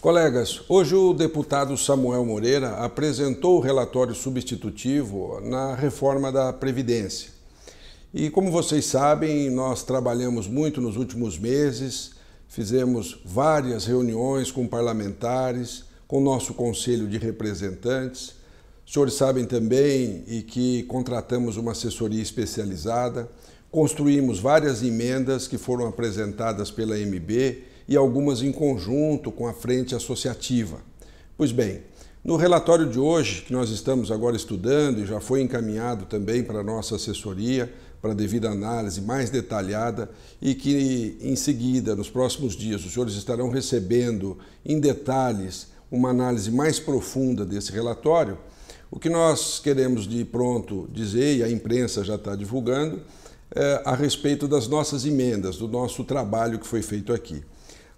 Colegas, hoje o deputado Samuel Moreira apresentou o relatório substitutivo na reforma da Previdência. E como vocês sabem, nós trabalhamos muito nos últimos meses, fizemos várias reuniões com parlamentares, com o nosso Conselho de Representantes. Os senhores sabem também e que contratamos uma assessoria especializada, construímos várias emendas que foram apresentadas pela MB e algumas em conjunto com a frente associativa. Pois bem, no relatório de hoje, que nós estamos agora estudando e já foi encaminhado também para a nossa assessoria, para devida análise mais detalhada e que em seguida, nos próximos dias, os senhores estarão recebendo em detalhes uma análise mais profunda desse relatório. O que nós queremos de pronto dizer, e a imprensa já está divulgando, é a respeito das nossas emendas, do nosso trabalho que foi feito aqui.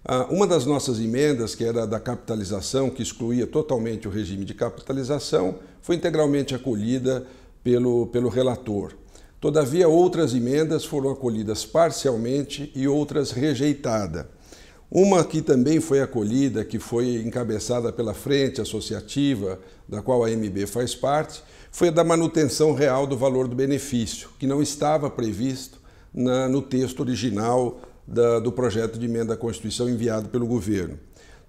Ah, uma das nossas emendas, que era da capitalização, que excluía totalmente o regime de capitalização, foi integralmente acolhida pelo, pelo relator. Todavia, outras emendas foram acolhidas parcialmente e outras rejeitadas. Uma que também foi acolhida, que foi encabeçada pela Frente Associativa, da qual a MB faz parte, foi a da manutenção real do valor do benefício, que não estava previsto na, no texto original da, do projeto de emenda à Constituição enviado pelo governo.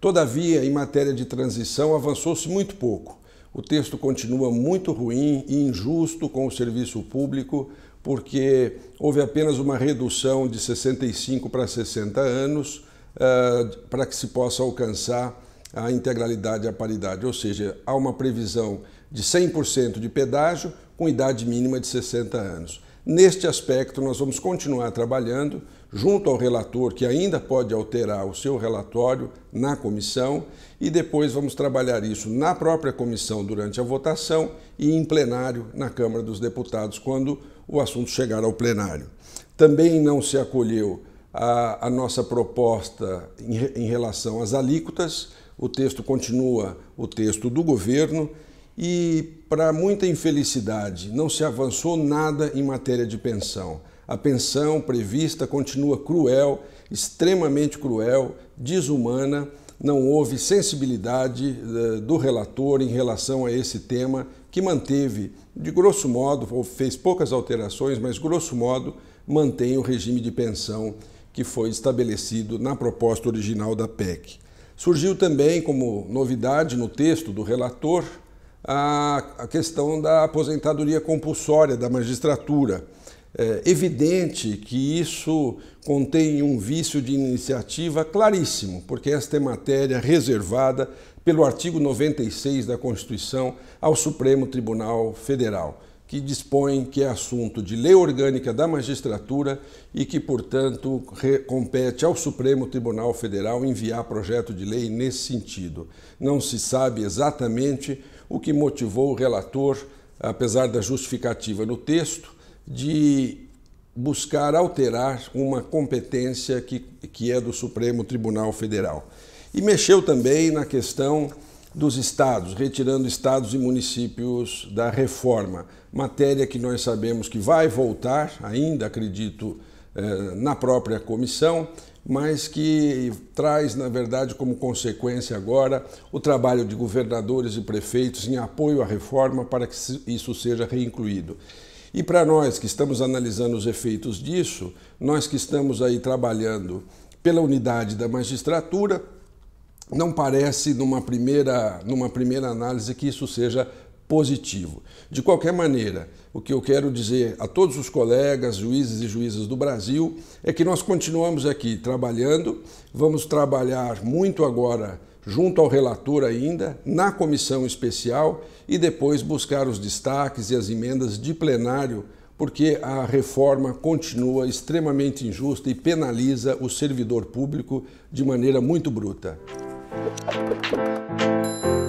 Todavia, em matéria de transição, avançou-se muito pouco. O texto continua muito ruim e injusto com o serviço público, porque houve apenas uma redução de 65 para 60 anos uh, para que se possa alcançar a integralidade e a paridade, ou seja, há uma previsão de 100% de pedágio com idade mínima de 60 anos. Neste aspecto, nós vamos continuar trabalhando junto ao relator, que ainda pode alterar o seu relatório na comissão, e depois vamos trabalhar isso na própria comissão durante a votação e em plenário na Câmara dos Deputados, quando o assunto chegar ao plenário. Também não se acolheu a, a nossa proposta em, em relação às alíquotas, o texto continua o texto do governo e, para muita infelicidade, não se avançou nada em matéria de pensão. A pensão prevista continua cruel, extremamente cruel, desumana. Não houve sensibilidade eh, do relator em relação a esse tema, que manteve, de grosso modo, ou fez poucas alterações, mas grosso modo, mantém o regime de pensão que foi estabelecido na proposta original da PEC. Surgiu também como novidade no texto do relator a, questão da aposentadoria compulsória da magistratura. É evidente que isso contém um vício de iniciativa claríssimo, porque esta é matéria reservada pelo artigo 96 da Constituição ao Supremo Tribunal Federal que dispõem que é assunto de lei orgânica da magistratura e que, portanto, compete ao Supremo Tribunal Federal enviar projeto de lei nesse sentido. Não se sabe exatamente o que motivou o relator, apesar da justificativa no texto, de buscar alterar uma competência que, que é do Supremo Tribunal Federal. E mexeu também na questão dos estados, retirando estados e municípios da reforma, matéria que nós sabemos que vai voltar, ainda acredito, eh, na própria comissão, mas que traz, na verdade, como consequência agora o trabalho de governadores e prefeitos em apoio à reforma para que isso seja reincluído. E para nós que estamos analisando os efeitos disso, nós que estamos aí trabalhando pela unidade da magistratura, não parece numa primeira, numa primeira análise que isso seja positivo. De qualquer maneira, o que eu quero dizer a todos os colegas, juízes e juízas do Brasil é que nós continuamos aqui trabalhando, vamos trabalhar muito agora junto ao relator ainda, na comissão especial e depois buscar os destaques e as emendas de plenário porque a reforma continua extremamente injusta e penaliza o servidor público de maneira muito bruta. Thank you.